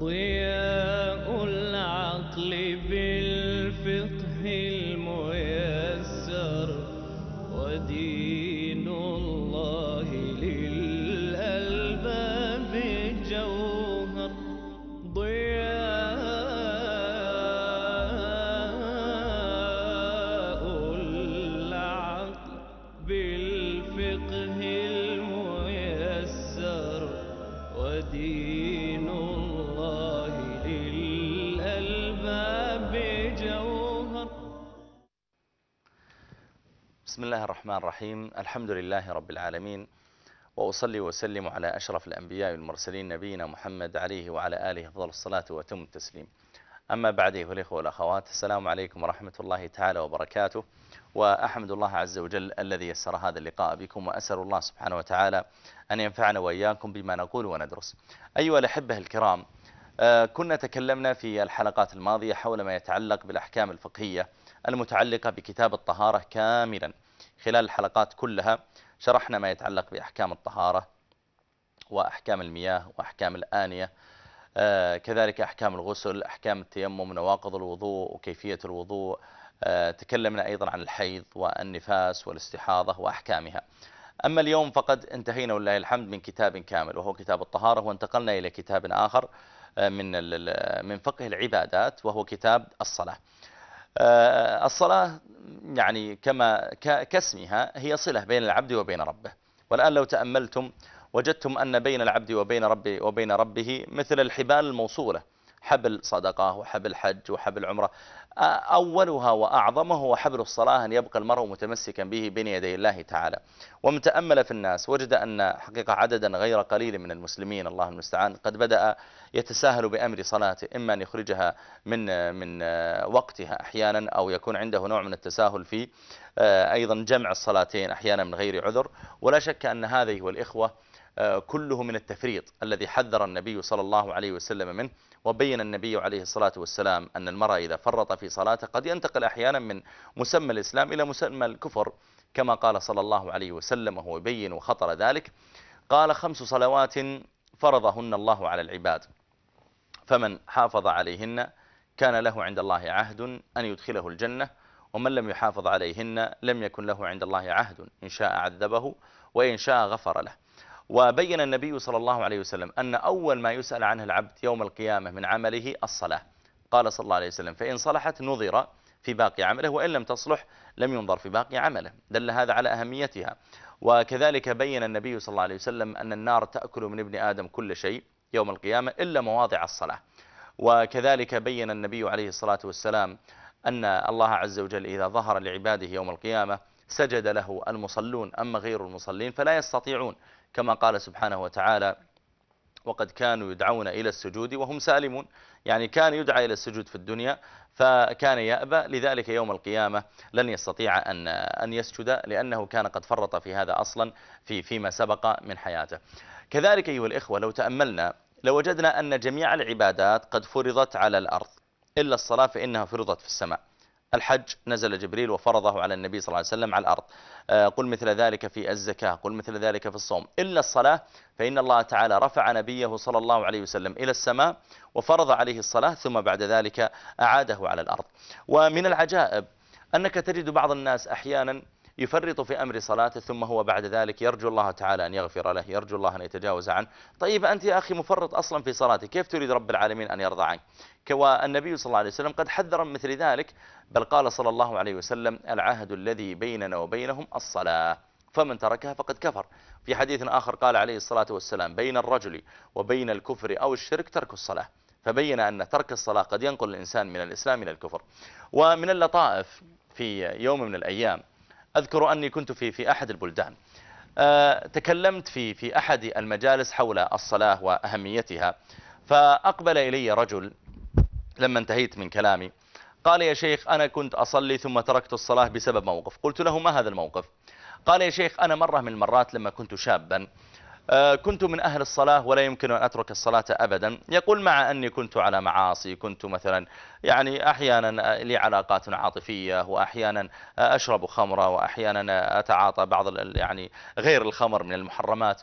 probably الرحمن الرحيم الحمد لله رب العالمين وأصلي وسلم على أشرف الأنبياء والمرسلين نبينا محمد عليه وعلى آله أفضل الصلاة وتم التسليم أما بعد أيها الإخوة والأخوات السلام عليكم ورحمة الله تعالى وبركاته وأحمد الله عز وجل الذي يسر هذا اللقاء بكم وأسأل الله سبحانه وتعالى أن ينفعنا وإياكم بما نقول وندرس أيها الأحبة الكرام آه، كنا تكلمنا في الحلقات الماضية حول ما يتعلق بالأحكام الفقهية المتعلقة بكتاب الطهارة كاملا خلال الحلقات كلها شرحنا ما يتعلق بأحكام الطهارة وأحكام المياه وأحكام الآنية آه، كذلك أحكام الغسل أحكام التيمم نواقض الوضوء وكيفية الوضوء آه، تكلمنا أيضا عن الحيض والنفاس والاستحاضة وأحكامها أما اليوم فقد انتهينا ولله الحمد من كتاب كامل وهو كتاب الطهارة وانتقلنا إلى كتاب آخر آه، من من فقه العبادات وهو كتاب الصلاة آه، الصلاة يعني كما كاسمها هي صلة بين العبد وبين ربه والآن لو تأملتم وجدتم أن بين العبد وبين ربه, وبين ربه مثل الحبال الموصولة حبل صدقة وحبل حج وحبل عمرة أولها وأعظمه هو حبل الصلاة أن يبقى المرء متمسكا به بين يدي الله تعالى ومن تأمل في الناس وجد أن حقيقة عددا غير قليل من المسلمين الله المستعان قد بدأ يتساهل بأمر صلاته إما أن يخرجها من من وقتها أحيانا أو يكون عنده نوع من التساهل في أيضا جمع الصلاتين أحيانا من غير عذر ولا شك أن هذه والإخوة كله من التفريط الذي حذر النبي صلى الله عليه وسلم منه وبين النبي عليه الصلاة والسلام أن المرأة إذا فرط في صلاته قد ينتقل أحيانا من مسمى الإسلام إلى مسمى الكفر كما قال صلى الله عليه وسلم وهو يبين وخطر ذلك قال خمس صلوات فرضهن الله على العباد فمن حافظ عليهن كان له عند الله عهد أن يدخله الجنة ومن لم يحافظ عليهن لم يكن له عند الله عهد إن شاء عذبه وإن شاء غفر له وبين النبي صلى الله عليه وسلم أن أول ما يسأل عنه العبد يوم القيامة من عمله الصلاة قال صلى الله عليه وسلم فإن صلحت نظر في باقي عمله وإن لم تصلح لم ينظر في باقي عمله دل هذا على أهميتها وكذلك بين النبي صلى الله عليه وسلم أن النار تأكل من ابن آدم كل شيء يوم القيامة إلا مواضع الصلاة وكذلك بين النبي عليه الصلاة والسلام أن الله عز وجل إذا ظهر لعباده يوم القيامة سجد له المصلون أما غير المصلين فلا يستطيعون كما قال سبحانه وتعالى وقد كانوا يدعون إلى السجود وهم سالمون يعني كان يدعى إلى السجود في الدنيا فكان يأبى لذلك يوم القيامة لن يستطيع أن أن يسجد لأنه كان قد فرط في هذا أصلا في فيما سبق من حياته كذلك أيها الإخوة لو تأملنا لوجدنا لو أن جميع العبادات قد فرضت على الأرض إلا الصلاة فإنها فرضت في السماء الحج نزل جبريل وفرضه على النبي صلى الله عليه وسلم على الأرض آه، قل مثل ذلك في الزكاة قل مثل ذلك في الصوم إلا الصلاة فإن الله تعالى رفع نبيه صلى الله عليه وسلم إلى السماء وفرض عليه الصلاة ثم بعد ذلك أعاده على الأرض ومن العجائب أنك تجد بعض الناس أحيانا يفرط في أمر صلاته ثم هو بعد ذلك يرجو الله تعالى أن يغفر له يرجو الله أن يتجاوز عنه طيب أنت يا أخي مفرط أصلا في صلاته كيف تريد رب العالمين أن يرضى عنك والنبي صلى الله عليه وسلم قد حذر من مثل ذلك بل قال صلى الله عليه وسلم العهد الذي بيننا وبينهم الصلاة فمن تركها فقد كفر في حديث آخر قال عليه الصلاة والسلام بين الرجل وبين الكفر أو الشرك ترك الصلاة فبين أن ترك الصلاة قد ينقل الإنسان من الإسلام إلى الكفر ومن اللطائف في يوم من الأيام أذكر أني كنت في في أحد البلدان آه، تكلمت في في أحد المجالس حول الصلاة وأهميتها فأقبل إلي رجل لما انتهيت من كلامي قال يا شيخ أنا كنت أصلي ثم تركت الصلاة بسبب موقف قلت له ما هذا الموقف قال يا شيخ أنا مرة من المرات لما كنت شابا آه، كنت من أهل الصلاة ولا يمكن أن أترك الصلاة أبدا يقول مع أني كنت على معاصي كنت مثلا يعني أحيانا لي علاقات عاطفية وأحيانا أشرب خمرة وأحيانا أتعاطى بعض يعني غير الخمر من المحرمات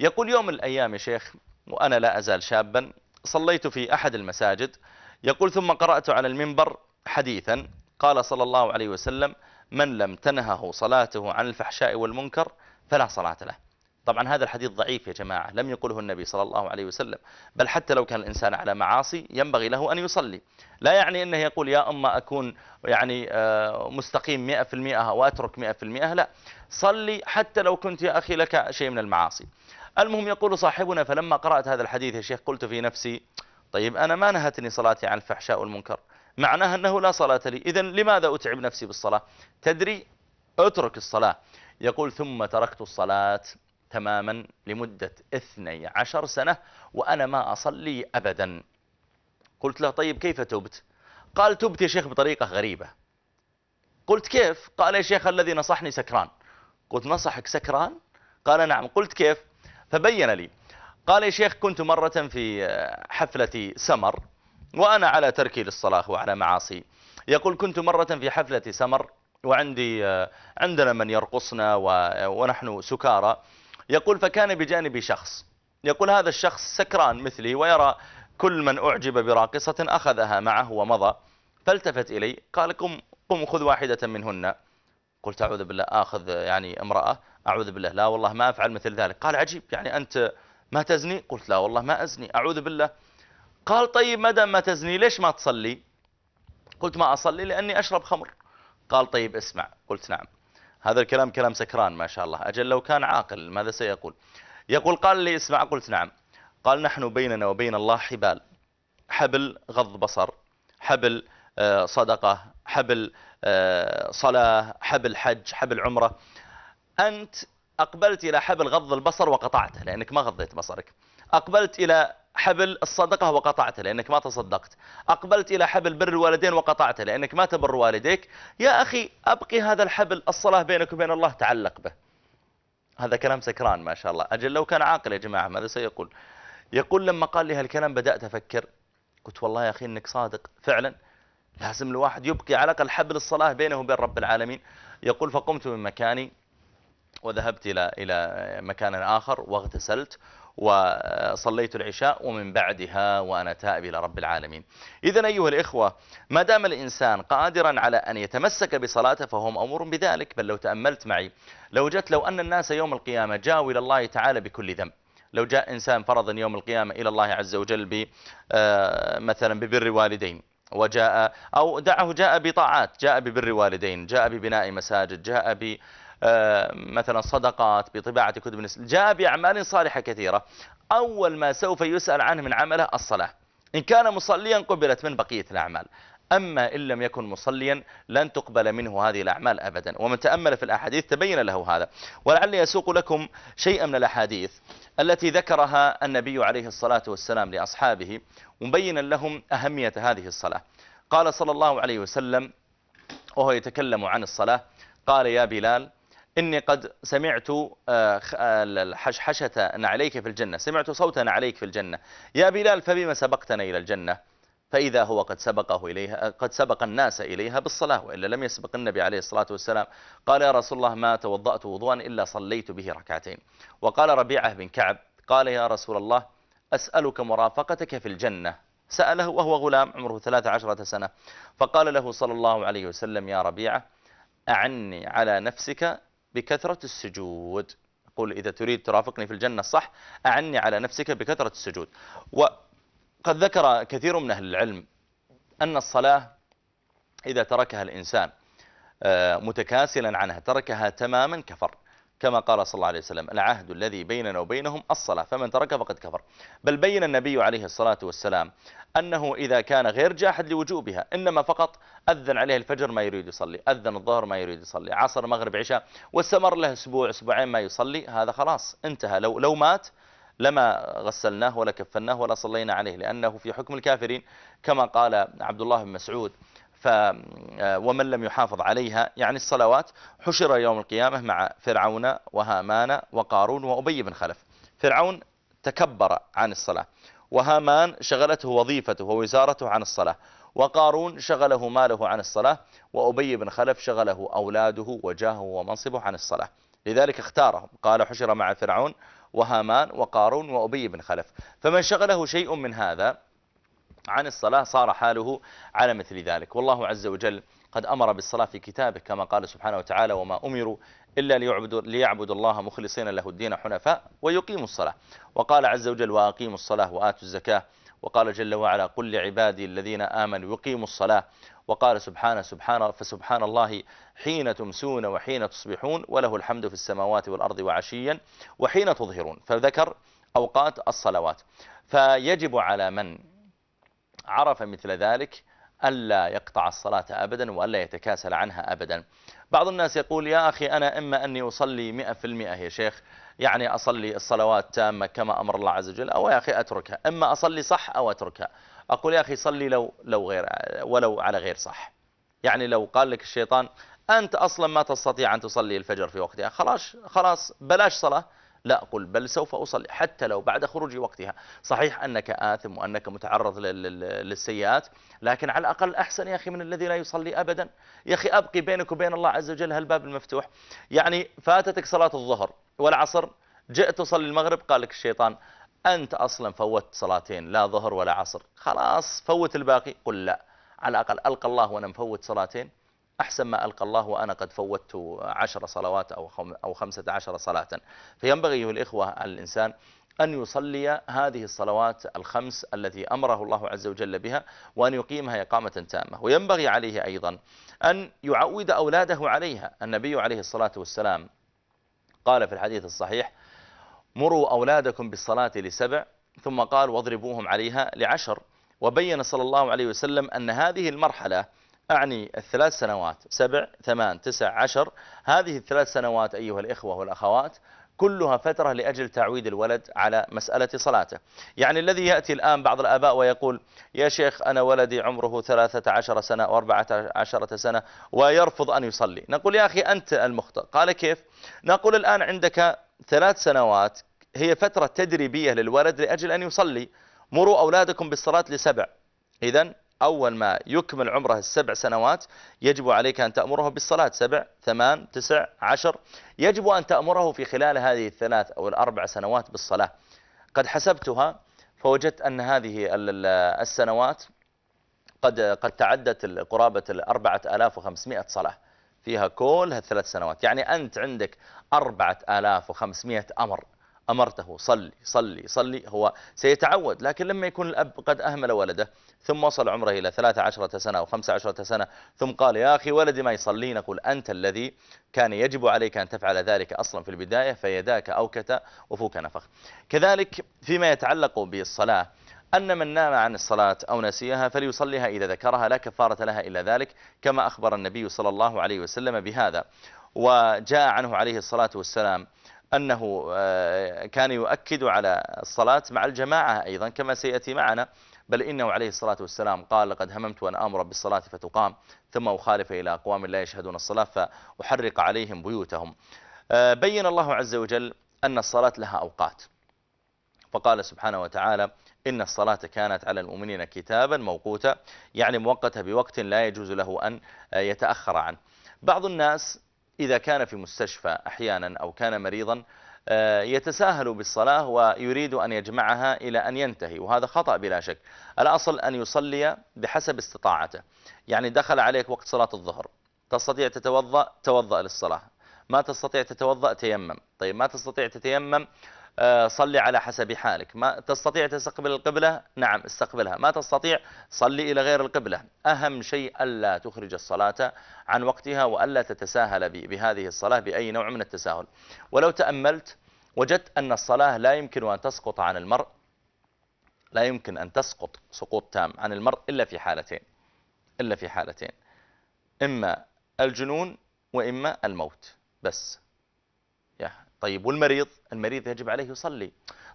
يقول يوم الأيام يا شيخ وأنا لا أزال شابا صليت في أحد المساجد يقول ثم قرأت على المنبر حديثا قال صلى الله عليه وسلم من لم تنهه صلاته عن الفحشاء والمنكر فلا صلاة له طبعا هذا الحديث ضعيف يا جماعة لم يقله النبي صلى الله عليه وسلم بل حتى لو كان الإنسان على معاصي ينبغي له أن يصلي لا يعني أنه يقول يا أما أكون يعني آه، مستقيم 100% وأترك 100% لا صلي حتى لو كنت يا أخي لك شيء من المعاصي المهم يقول صاحبنا فلما قرأت هذا الحديث يا شيخ قلت في نفسي طيب أنا ما نهتني صلاتي عن الفحشاء والمنكر معناها أنه لا صلاة لي إذا لماذا أتعب نفسي بالصلاة تدري أترك الصلاة يقول ثم تركت الصلاة تماما لمدة 12 سنة وأنا ما أصلي أبدا قلت له طيب كيف تبت قال تبت يا شيخ بطريقة غريبة قلت كيف قال يا شيخ الذي نصحني سكران قلت نصحك سكران قال نعم قلت كيف فبين لي قال يا شيخ كنت مرة في حفلة سمر وأنا على تركي للصلاة وعلى معاصي يقول كنت مرة في حفلة سمر وعندي عندنا من يرقصنا ونحن سكارى يقول فكان بجانبي شخص يقول هذا الشخص سكران مثلي ويرى كل من أعجب براقصة أخذها معه ومضى فالتفت إلي قال قم قم خذ واحدة منهن قلت أعوذ بالله آخذ يعني امرأة أعوذ بالله لا والله ما أفعل مثل ذلك قال عجيب يعني أنت ما تزني قلت لا والله ما أزني أعوذ بالله قال طيب ما دام ما تزني ليش ما تصلي قلت ما أصلي لأني أشرب خمر قال طيب اسمع قلت نعم هذا الكلام كلام سكران ما شاء الله أجل لو كان عاقل ماذا سيقول يقول قال لي اسمع قلت نعم قال نحن بيننا وبين الله حبال حبل غض بصر حبل آه، صدقة حبل آه، صلاة حبل حج حبل عمرة أنت أقبلت إلى حبل غض البصر وقطعته لأنك ما غضيت بصرك أقبلت إلى حبل الصدقة وقطعته لأنك ما تصدقت أقبلت إلى حبل بر الوالدين وقطعته لأنك ما تبر والديك يا أخي أبقي هذا الحبل الصلاة بينك وبين الله تعلق به هذا كلام سكران ما شاء الله أجل لو كان عاقل يا جماعة ماذا سيقول يقول لما قال لي هالكلام بدأت أفكر قلت والله يا أخي إنك صادق فعلا لازم الواحد يبقي على الأقل حبل الصلاة بينه وبين رب العالمين يقول فقمت من مكاني وذهبت إلى إلى مكان آخر واغتسلت وصليت العشاء ومن بعدها وأنا تائب إلى رب العالمين إذا أيها الإخوة ما دام الإنسان قادرا على أن يتمسك بصلاته فهو مأمور بذلك بل لو تأملت معي لو جت لو أن الناس يوم القيامة جاءوا إلى الله تعالى بكل ذنب لو جاء إنسان فرضا يوم القيامة إلى الله عز وجل ب آه، مثلا ببر والدين وجاء أو دعه جاء بطاعات جاء ببر والدين جاء ببناء مساجد جاء ب آه، مثلا صدقات بطباعة كتب جاء بأعمال صالحة كثيرة أول ما سوف يسأل عنه من عمله الصلاة إن كان مصليا قبلت من بقية الأعمال أما إن لم يكن مصليا لن تقبل منه هذه الأعمال أبدا ومن تأمل في الأحاديث تبين له هذا ولعل يسوق لكم شيئا من الأحاديث التي ذكرها النبي عليه الصلاة والسلام لأصحابه مبينا لهم أهمية هذه الصلاة قال صلى الله عليه وسلم وهو يتكلم عن الصلاة قال يا بلال إني قد سمعت آه، آه، حشحشة عليك في الجنة سمعت صوتا عليك في الجنة يا بلال فبما سبقتنا إلى الجنة فإذا هو قد سبقه إليها آه، قد سبق الناس إليها بالصلاة وإلا لم يسبق النبي عليه الصلاة والسلام قال يا رسول الله ما توضأت وضوءا إلا صليت به ركعتين وقال ربيعة بن كعب قال يا رسول الله أسألك مرافقتك في الجنة سأله وهو غلام عمره 13 سنة فقال له صلى الله عليه وسلم يا ربيعة أعني على نفسك بكثرة السجود يقول إذا تريد ترافقني في الجنة صح أعني على نفسك بكثرة السجود وقد ذكر كثير من أهل العلم أن الصلاة إذا تركها الإنسان آه، متكاسلا عنها تركها تماما كفر كما قال صلى الله عليه وسلم العهد الذي بيننا وبينهم الصلاة فمن ترك فقد كفر بل بين النبي عليه الصلاة والسلام أنه إذا كان غير جاحد لوجوبها إنما فقط أذن عليه الفجر ما يريد يصلي أذن الظهر ما يريد يصلي عصر مغرب عشاء واستمر له أسبوع أسبوعين ما يصلي هذا خلاص انتهى لو, لو مات لما غسلناه ولا كفناه ولا صلينا عليه لأنه في حكم الكافرين كما قال عبد الله بن مسعود ف آه، ومن لم يحافظ عليها يعني الصلوات حشر يوم القيامة مع فرعون وهامان وقارون وأبي بن خلف فرعون تكبر عن الصلاة وهامان شغلته وظيفته ووزارته عن الصلاة وقارون شغله ماله عن الصلاة وأبي بن خلف شغله أولاده وجاهه ومنصبه عن الصلاة لذلك اختارهم قال حشر مع فرعون وهامان وقارون وأبي بن خلف فمن شغله شيء من هذا عن الصلاة صار حاله على مثل ذلك والله عز وجل قد أمر بالصلاة في كتابه كما قال سبحانه وتعالى وما أمروا إلا ليعبدوا, ليعبدوا الله مخلصين له الدين حنفاء ويقيموا الصلاة وقال عز وجل وأقيموا الصلاة وآتوا الزكاة وقال جل وعلا قل لعبادي الذين آمنوا يقيموا الصلاة وقال سبحانه سبحان فسبحان الله حين تمسون وحين تصبحون وله الحمد في السماوات والأرض وعشيا وحين تظهرون فذكر أوقات الصلوات فيجب على من عرف مثل ذلك ألا يقطع الصلاة أبدا وألا يتكاسل عنها أبدا بعض الناس يقول يا أخي أنا إما أني أصلي 100% يا شيخ يعني أصلي الصلوات تامة كما أمر الله عز وجل أو يا أخي أتركها إما أصلي صح أو أتركها أقول يا أخي صلي لو, لو غير ولو على غير صح يعني لو قال لك الشيطان أنت أصلا ما تستطيع أن تصلي الفجر في وقتها خلاص خلاص بلاش صلاة لا أقول بل سوف أصلي حتى لو بعد خروج وقتها صحيح أنك آثم وأنك متعرض للسيئات لكن على الأقل أحسن يا أخي من الذي لا يصلي أبدا يا أخي أبقي بينك وبين الله عز وجل هالباب المفتوح يعني فاتتك صلاة الظهر والعصر جئت تصلي المغرب قال لك الشيطان أنت أصلا فوت صلاتين لا ظهر ولا عصر خلاص فوت الباقي قل لا على الأقل ألقى الله وأنا مفوت صلاتين أحسن ما ألقى الله وأنا قد فوتت عشر صلوات أو, أو خمسة عشر صلاة فينبغي أيها الإخوة على الإنسان أن يصلي هذه الصلوات الخمس التي أمره الله عز وجل بها وأن يقيمها إقامة تامة وينبغي عليه أيضا أن يعود أولاده عليها النبي عليه الصلاة والسلام قال في الحديث الصحيح مروا أولادكم بالصلاة لسبع ثم قال واضربوهم عليها لعشر وبين صلى الله عليه وسلم أن هذه المرحلة أعني الثلاث سنوات سبع ثمان تسع عشر هذه الثلاث سنوات أيها الإخوة والأخوات كلها فترة لأجل تعويد الولد على مسألة صلاته يعني الذي يأتي الآن بعض الآباء ويقول يا شيخ أنا ولدي عمره 13 سنة و 14 سنة ويرفض أن يصلي نقول يا أخي أنت المخطئ قال كيف نقول الآن عندك ثلاث سنوات هي فترة تدريبية للولد لأجل أن يصلي مروا أولادكم بالصلاة لسبع إذا أول ما يكمل عمره السبع سنوات يجب عليك أن تأمره بالصلاة سبع ثمان تسع عشر يجب أن تأمره في خلال هذه الثلاث أو الأربع سنوات بالصلاة قد حسبتها فوجدت أن هذه السنوات قد قد تعدت قرابة الأربعة آلاف وخمسمائة صلاة فيها كل هالثلاث سنوات يعني أنت عندك أربعة آلاف وخمسمائة أمر أمرته صلي صلي صلي هو سيتعود لكن لما يكون الأب قد أهمل ولده ثم وصل عمره إلى 13 سنة أو 15 سنة ثم قال يا أخي ولدي ما يصلي نقول أنت الذي كان يجب عليك أن تفعل ذلك أصلا في البداية فيداك أوكت وفوك نفخ كذلك فيما يتعلق بالصلاة أن من نام عن الصلاة أو نسيها فليصليها إذا ذكرها لا كفارة لها إلا ذلك كما أخبر النبي صلى الله عليه وسلم بهذا وجاء عنه عليه الصلاة والسلام أنه آه، كان يؤكد على الصلاة مع الجماعة أيضا كما سيأتي معنا بل إنه عليه الصلاة والسلام قال لقد هممت أن آمر بالصلاة فتقام ثم أخالف إلى أقوام لا يشهدون الصلاة فأحرق عليهم بيوتهم آه، بين الله عز وجل أن الصلاة لها أوقات فقال سبحانه وتعالى إن الصلاة كانت على المؤمنين كتابا موقوتا يعني موقتة بوقت لا يجوز له أن آه، يتأخر عنه بعض الناس إذا كان في مستشفى أحيانا أو كان مريضا آه، يتساهل بالصلاة ويريد أن يجمعها إلى أن ينتهي وهذا خطأ بلا شك الأصل أن يصلي بحسب استطاعته يعني دخل عليك وقت صلاة الظهر تستطيع تتوضأ توضأ للصلاة ما تستطيع تتوضأ تيمم طيب ما تستطيع تتيمم آه، صلي على حسب حالك ما تستطيع تستقبل القبلة نعم استقبلها ما تستطيع صلي إلى غير القبلة أهم شيء ألا تخرج الصلاة عن وقتها وألا تتساهل بهذه الصلاة بأي نوع من التساهل ولو تأملت وجدت أن الصلاة لا يمكن أن تسقط عن المرء لا يمكن أن تسقط سقوط تام عن المرء إلا في حالتين إلا في حالتين إما الجنون وإما الموت بس يا طيب والمريض المريض يجب عليه يصلي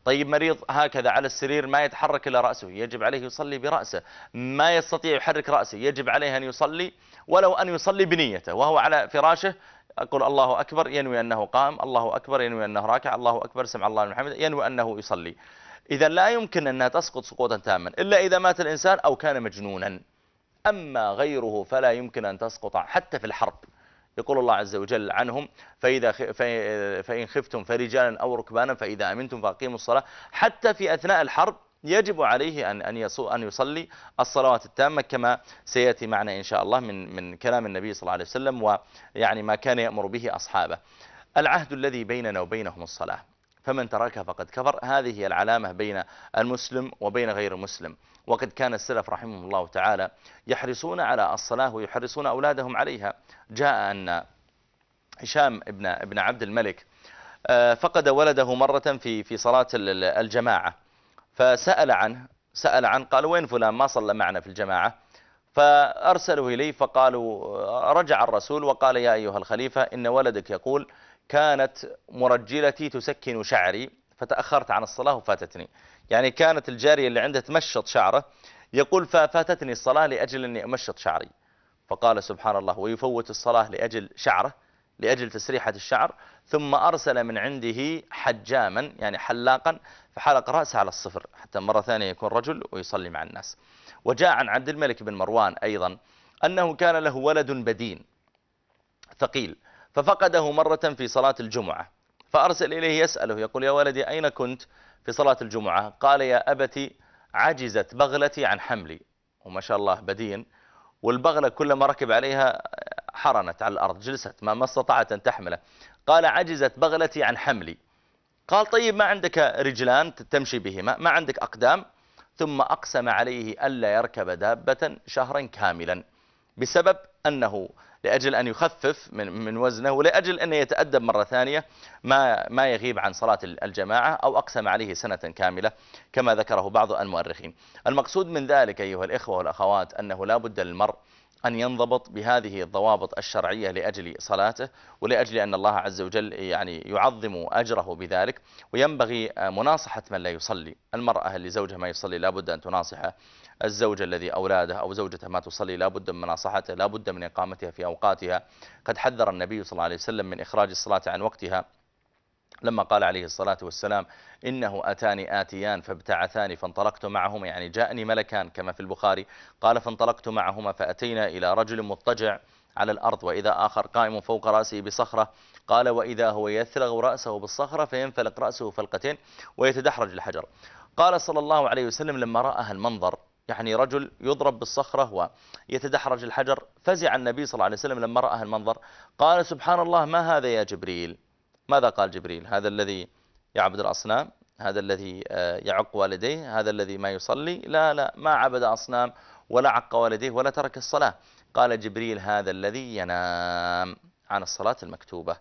طيب مريض هكذا على السرير ما يتحرك إلا رأسه يجب عليه يصلي برأسه ما يستطيع يحرك رأسه يجب عليه أن يصلي ولو أن يصلي بنيته وهو على فراشه أقول الله أكبر ينوي أنه قام الله أكبر ينوي أنه راكع الله أكبر سمع الله من حمده ينوي أنه يصلي إذا لا يمكن أنها تسقط سقوطا تاما إلا إذا مات الإنسان أو كان مجنونا أما غيره فلا يمكن أن تسقط حتى في الحرب يقول الله عز وجل عنهم فإذا فإن خفتم فرجالا أو ركبانا فإذا أمنتم فأقيموا الصلاة حتى في أثناء الحرب يجب عليه أن أن أن يصلي الصلوات التامة كما سيأتي معنا إن شاء الله من من كلام النبي صلى الله عليه وسلم ويعني ما كان يأمر به أصحابه العهد الذي بيننا وبينهم الصلاة فمن تركها فقد كفر هذه هي العلامة بين المسلم وبين غير المسلم وقد كان السلف رحمهم الله تعالى يحرصون على الصلاة ويحرصون أولادهم عليها جاء أن هشام ابن, ابن عبد الملك آه، فقد ولده مرة في في صلاة الجماعة فسأل عنه سأل عن قال وين فلان ما صلى معنا في الجماعة فأرسلوا إليه فقالوا آه، رجع الرسول وقال يا أيها الخليفة إن ولدك يقول كانت مرجلتي تسكن شعري فتأخرت عن الصلاة وفاتتني يعني كانت الجارية اللي عنده تمشط شعره يقول ففاتتني الصلاة لأجل أني أمشط شعري فقال سبحان الله ويفوت الصلاة لأجل شعره لأجل تسريحة الشعر ثم أرسل من عنده حجاما يعني حلاقا فحلق رأسه على الصفر حتى مرة ثانية يكون رجل ويصلي مع الناس وجاء عن عبد الملك بن مروان أيضا أنه كان له ولد بدين ثقيل ففقده مرة في صلاة الجمعة فأرسل إليه يسأله يقول يا ولدي أين كنت؟ في صلاة الجمعة قال يا أبتي عجزت بغلتي عن حملي وما شاء الله بدين والبغلة كلما ركب عليها حرنت على الأرض جلست ما, ما استطاعت أن تحمله قال عجزت بغلتي عن حملي قال طيب ما عندك رجلان تمشي بهما ما عندك أقدام ثم أقسم عليه ألا يركب دابة شهرا كاملا بسبب أنه لأجل أن يخفف من, من وزنه ولأجل أن يتأدب مرة ثانية ما, ما يغيب عن صلاة الجماعة أو أقسم عليه سنة كاملة كما ذكره بعض المؤرخين المقصود من ذلك أيها الإخوة والأخوات أنه لا بد للمرء أن ينضبط بهذه الضوابط الشرعية لأجل صلاته ولأجل أن الله عز وجل يعني يعظم أجره بذلك وينبغي مناصحة من لا يصلي المرأة اللي زوجها ما يصلي لابد أن تناصحه الزوج الذي أولاده أو زوجته ما تصلي لا بد من مناصحته لا بد من إقامتها في أوقاتها قد حذر النبي صلى الله عليه وسلم من إخراج الصلاة عن وقتها لما قال عليه الصلاة والسلام إنه أتاني آتيان فابتعثاني فانطلقت معهما يعني جاءني ملكان كما في البخاري قال فانطلقت معهما فأتينا إلى رجل مضطجع على الأرض وإذا آخر قائم فوق رأسه بصخرة قال وإذا هو يثلغ رأسه بالصخرة فينفلق رأسه فلقتين ويتدحرج الحجر قال صلى الله عليه وسلم لما رأى المنظر يعني رجل يضرب بالصخرة ويتدحرج الحجر فزع النبي صلى الله عليه وسلم لما رأى المنظر قال سبحان الله ما هذا يا جبريل ماذا قال جبريل هذا الذي يعبد الأصنام هذا الذي آه، يعق والديه هذا الذي ما يصلي لا لا ما عبد أصنام ولا عق والديه ولا ترك الصلاة قال جبريل هذا الذي ينام عن الصلاة المكتوبة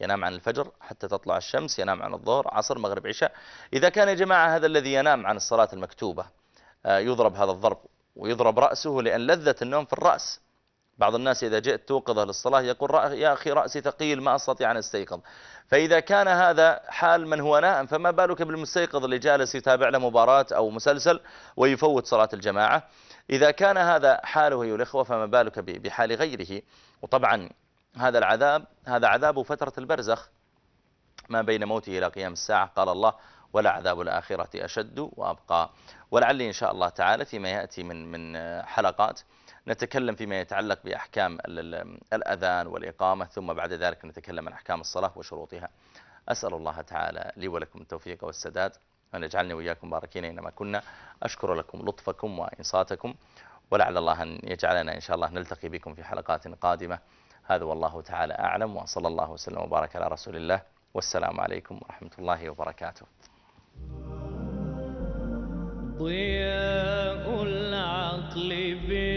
ينام عن الفجر حتى تطلع الشمس ينام عن الظهر عصر مغرب عشاء إذا كان يا جماعة هذا الذي ينام عن الصلاة المكتوبة آه، يضرب هذا الضرب ويضرب رأسه لأن لذة النوم في الرأس بعض الناس إذا جئت توقظه للصلاة يقول يا أخي رأسي ثقيل ما أستطيع أن أستيقظ فإذا كان هذا حال من هو نائم فما بالك بالمستيقظ اللي جالس يتابع له مباراة أو مسلسل ويفوت صلاة الجماعة إذا كان هذا حاله أيها الإخوة فما بالك بحال غيره وطبعا هذا العذاب هذا عذاب فترة البرزخ ما بين موته إلى قيام الساعة قال الله ولعذاب الآخرة أشد وأبقى ولعلي إن شاء الله تعالى فيما يأتي من من حلقات نتكلم فيما يتعلق بأحكام الأذان والإقامة ثم بعد ذلك نتكلم عن أحكام الصلاة وشروطها أسأل الله تعالى لي ولكم التوفيق والسداد أن يجعلني وإياكم باركين إنما كنا أشكر لكم لطفكم وإنصاتكم ولعل الله أن يجعلنا إن شاء الله نلتقي بكم في حلقات قادمة هذا والله تعالى أعلم وصلى الله وسلم وبارك على رسول الله والسلام عليكم ورحمة الله وبركاته ضياء العقل بي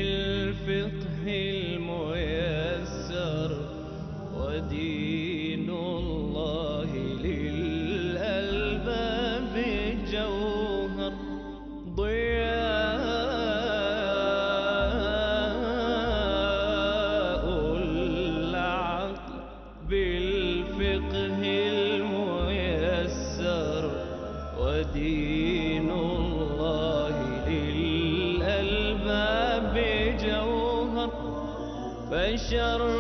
الشر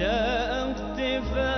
شاء اختفاء